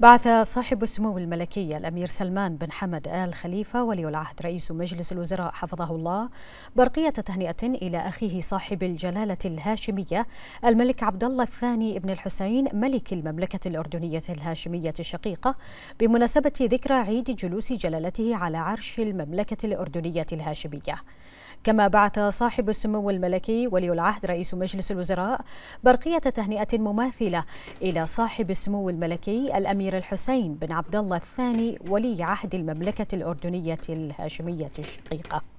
بعث صاحب السمو الملكي الأمير سلمان بن حمد آل خليفة ولي العهد رئيس مجلس الوزراء حفظه الله برقية تهنئة إلى أخيه صاحب الجلالة الهاشمية الملك عبد الله الثاني بن الحسين ملك المملكة الأردنية الهاشمية الشقيقة بمناسبة ذكرى عيد جلوس جلالته على عرش المملكة الأردنية الهاشمية. كما بعث صاحب السمو الملكي ولي العهد رئيس مجلس الوزراء برقية تهنئة مماثلة إلى صاحب السمو الملكي الأمير الحسين بن عبد الله الثاني ولي عهد المملكة الأردنية الهاشمية الشقيقة